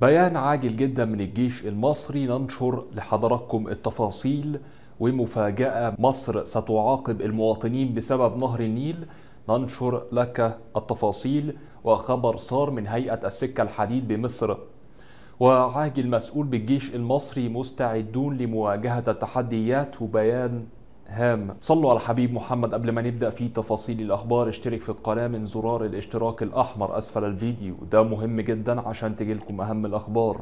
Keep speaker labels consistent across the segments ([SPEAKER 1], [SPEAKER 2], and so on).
[SPEAKER 1] بيان عاجل جدا من الجيش المصري ننشر لحضراتكم التفاصيل ومفاجأة مصر ستعاقب المواطنين بسبب نهر النيل ننشر لك التفاصيل وخبر صار من هيئة السكة الحديد بمصر وعاجل مسؤول بالجيش المصري مستعدون لمواجهة التحديات وبيان هامة صلوا على حبيب محمد قبل ما نبدأ في تفاصيل الأخبار اشترك في القناة من زرار الاشتراك الأحمر أسفل الفيديو ده مهم جدا عشان تجيلكم أهم الأخبار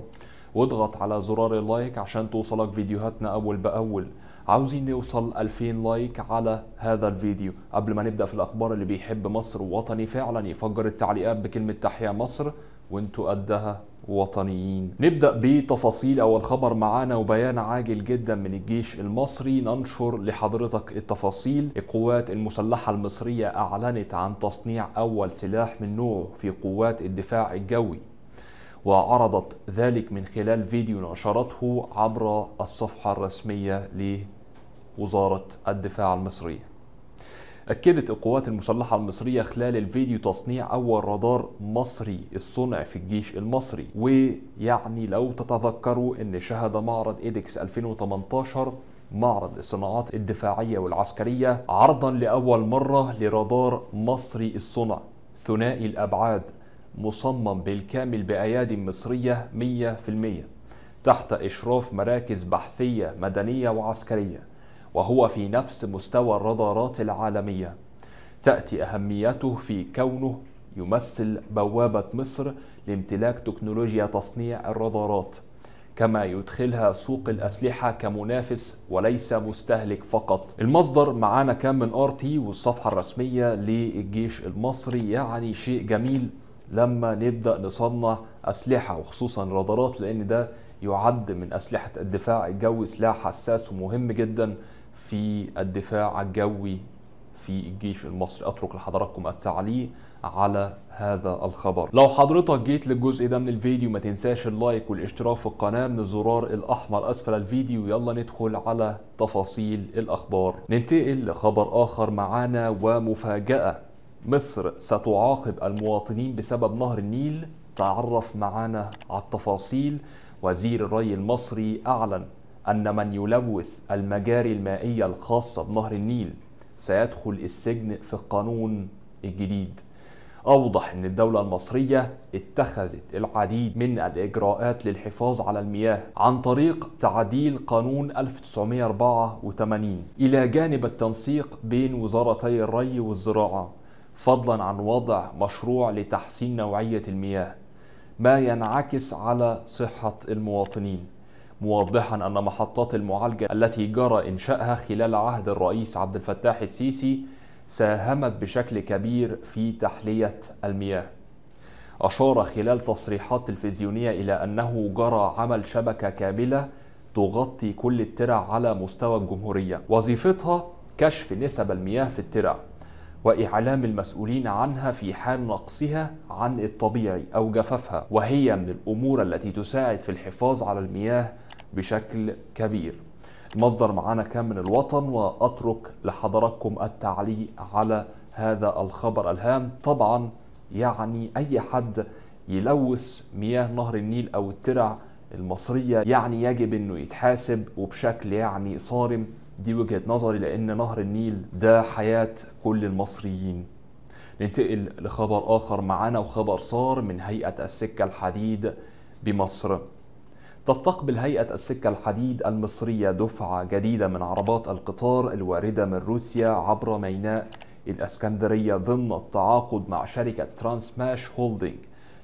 [SPEAKER 1] واضغط على زرار اللايك عشان توصلك فيديوهاتنا أول بأول عاوزين نوصل 2000 لايك على هذا الفيديو قبل ما نبدأ في الأخبار اللي بيحب مصر ووطني فعلا يفجر التعليقات بكلمة تحيا مصر وانتوا قدها وطنيين نبدأ بتفاصيل أول خبر معانا وبيان عاجل جدا من الجيش المصري ننشر لحضرتك التفاصيل القوات المسلحة المصرية أعلنت عن تصنيع أول سلاح من نوعه في قوات الدفاع الجوي وعرضت ذلك من خلال فيديو نشرته عبر الصفحة الرسمية لوزارة الدفاع المصرية أكدت القوات المسلحة المصرية خلال الفيديو تصنيع أول رادار مصري الصنع في الجيش المصري ويعني لو تتذكروا أن شهد معرض إيدكس 2018 معرض الصناعات الدفاعية والعسكرية عرضا لأول مرة لرادار مصري الصنع ثنائي الأبعاد مصمم بالكامل بأيادي مصرية 100% تحت إشراف مراكز بحثية مدنية وعسكرية وهو في نفس مستوى الرادارات العالمية تأتي أهميته في كونه يمثل بوابة مصر لامتلاك تكنولوجيا تصنيع الرادارات كما يدخلها سوق الأسلحة كمنافس وليس مستهلك فقط المصدر معانا كان من ار تي والصفحة الرسمية للجيش المصري يعني شيء جميل لما نبدأ نصنع أسلحة وخصوصا رادارات لأن ده يعد من أسلحة الدفاع الجوي سلاح حساس ومهم جدا في الدفاع الجوي في الجيش المصري اترك لحضراتكم التعليق على هذا الخبر لو حضرتك جيت للجزء ده من الفيديو ما تنساش اللايك والاشتراك في القناة من الزرار الاحمر اسفل الفيديو يلا ندخل على تفاصيل الاخبار ننتقل لخبر اخر معانا ومفاجأة مصر ستعاقب المواطنين بسبب نهر النيل تعرف معانا على التفاصيل وزير الري المصري اعلن أن من يلوث المجاري المائية الخاصة بنهر النيل سيدخل السجن في القانون الجديد أوضح أن الدولة المصرية اتخذت العديد من الإجراءات للحفاظ على المياه عن طريق تعديل قانون 1984 إلى جانب التنسيق بين وزارتي الري والزراعة فضلا عن وضع مشروع لتحسين نوعية المياه ما ينعكس على صحة المواطنين موضحا أن محطات المعالجة التي جرى إنشائها خلال عهد الرئيس عبد الفتاح السيسي ساهمت بشكل كبير في تحلية المياه أشار خلال تصريحات تلفزيونية إلى أنه جرى عمل شبكة كاملة تغطي كل الترع على مستوى الجمهورية وظيفتها كشف نسب المياه في الترع وإعلام المسؤولين عنها في حال نقصها عن الطبيعي أو جفافها وهي من الأمور التي تساعد في الحفاظ على المياه بشكل كبير المصدر معانا كان من الوطن وأترك لحضراتكم التعليق على هذا الخبر الهام طبعا يعني أي حد يلوث مياه نهر النيل أو الترع المصرية يعني يجب أنه يتحاسب وبشكل يعني صارم دي وجهة نظري لأن نهر النيل ده حياة كل المصريين ننتقل لخبر آخر معانا وخبر صار من هيئة السكة الحديد بمصر تستقبل هيئة السكة الحديد المصرية دفعة جديدة من عربات القطار الواردة من روسيا عبر ميناء الإسكندرية ضمن التعاقد مع شركة ترانسماش هولدنج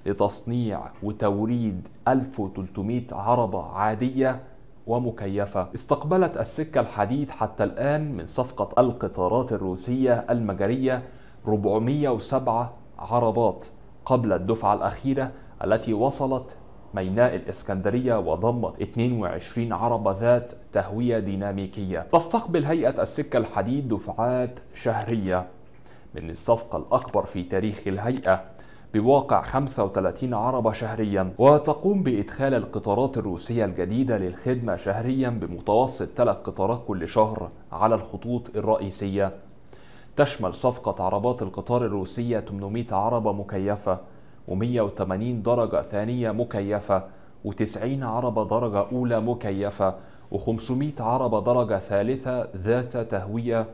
[SPEAKER 1] لتصنيع وتوريد 1300 عربة عادية ومكيفة استقبلت السكة الحديد حتى الآن من صفقة القطارات الروسية المجرية 407 عربات قبل الدفعة الأخيرة التي وصلت ميناء الإسكندرية وضمت 22 عربة ذات تهوية ديناميكية تستقبل هيئة السكة الحديد دفعات شهرية من الصفقة الأكبر في تاريخ الهيئة بواقع 35 عربة شهريا وتقوم بإدخال القطارات الروسية الجديدة للخدمة شهريا بمتوسط ثلاث قطارات كل شهر على الخطوط الرئيسية تشمل صفقة عربات القطار الروسية 800 عربة مكيفة و180 درجة ثانية مكيفة و90 عربة درجة أولى مكيفة و500 عربة درجة ثالثة ذات تهوية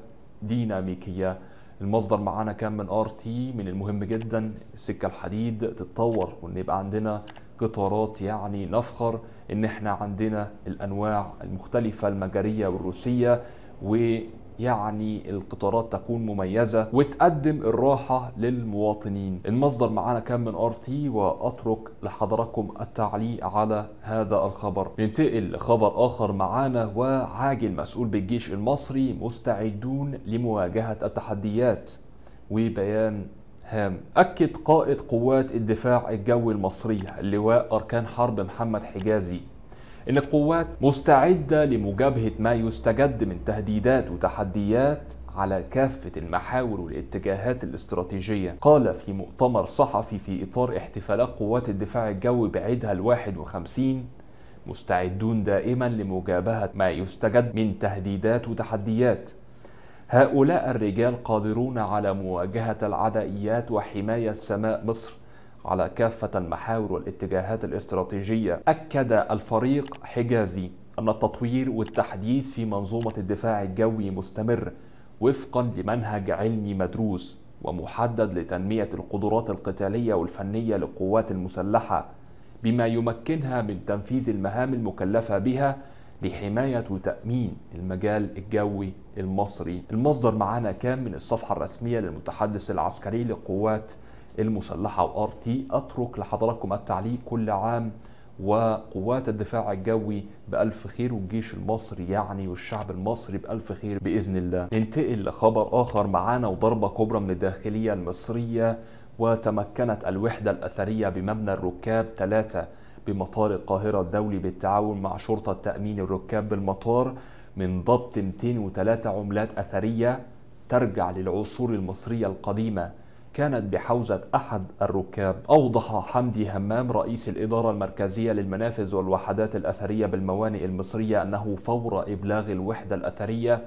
[SPEAKER 1] ديناميكية المصدر معانا كان من ار تي من المهم جدا السكه الحديد تتطور وان يبقى عندنا قطارات يعني نفخر ان احنا عندنا الانواع المختلفه المجريه والروسيه و يعني القطارات تكون مميزة وتقدم الراحة للمواطنين المصدر معانا كان من ار تي واترك لحضراتكم التعليق على هذا الخبر ننتقل لخبر اخر معانا وعاجل مسؤول بالجيش المصري مستعدون لمواجهة التحديات وبيان هام أكد قائد قوات الدفاع الجوي المصرية اللواء أركان حرب محمد حجازي إن القوات مستعدة لمجابهة ما يستجد من تهديدات وتحديات على كافة المحاور والاتجاهات الاستراتيجية قال في مؤتمر صحفي في إطار احتفالات قوات الدفاع الجوي بعيدها الواحد وخمسين مستعدون دائما لمجابهة ما يستجد من تهديدات وتحديات هؤلاء الرجال قادرون على مواجهة العدائيات وحماية سماء مصر على كافة المحاور والاتجاهات الاستراتيجية أكد الفريق حجازي أن التطوير والتحديث في منظومة الدفاع الجوي مستمر وفقا لمنهج علمي مدروس ومحدد لتنمية القدرات القتالية والفنية للقوات المسلحة بما يمكنها من تنفيذ المهام المكلفة بها لحماية وتأمين المجال الجوي المصري المصدر معانا كان من الصفحة الرسمية للمتحدث العسكري للقوات المسلحة وار تي أترك لحضراتكم التعليق كل عام وقوات الدفاع الجوي بألف خير والجيش المصري يعني والشعب المصري بألف خير بإذن الله ننتقل لخبر آخر معانا وضربة كبرى من الداخلية المصرية وتمكنت الوحدة الأثرية بمبنى الركاب ثلاثة بمطار القاهرة الدولي بالتعاون مع شرطة تأمين الركاب بالمطار من ضبط 203 عملات أثرية ترجع للعصور المصرية القديمة كانت بحوزة أحد الركاب أوضح حمدي همام رئيس الإدارة المركزية للمنافذ والوحدات الأثرية بالموانئ المصرية أنه فور إبلاغ الوحدة الأثرية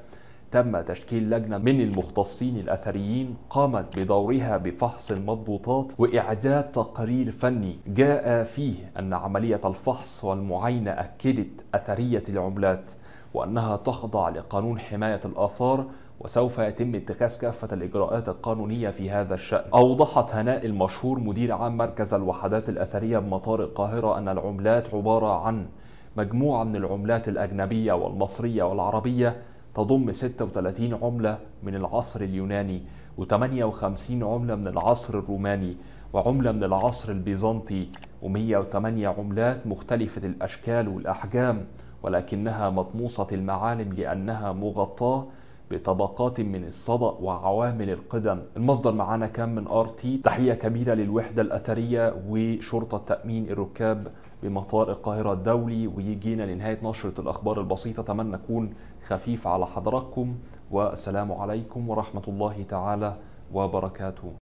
[SPEAKER 1] تم تشكيل لجنة من المختصين الأثريين قامت بدورها بفحص المضبوطات وإعداد تقرير فني جاء فيه أن عملية الفحص والمعاينة أكدت أثرية العملات وأنها تخضع لقانون حماية الآثار وسوف يتم اتخاذ كافة الإجراءات القانونية في هذا الشأن أوضحت هناء المشهور مدير عام مركز الوحدات الأثرية بمطار القاهرة أن العملات عبارة عن مجموعة من العملات الأجنبية والمصرية والعربية تضم 36 عملة من العصر اليوناني و58 عملة من العصر الروماني وعملة من العصر البيزنطي و108 عملات مختلفة الأشكال والأحجام ولكنها مطموسة المعالم لأنها مغطاة بطبقات من الصدأ وعوامل القدم المصدر معانا كان من ار تي تحية كبيرة للوحدة الأثرية وشرطة تأمين الركاب بمطار القاهرة الدولي ويجينا لنهاية نشرة الأخبار البسيطة أتمنى أكون خفيف على حضراتكم والسلام عليكم ورحمة الله تعالى وبركاته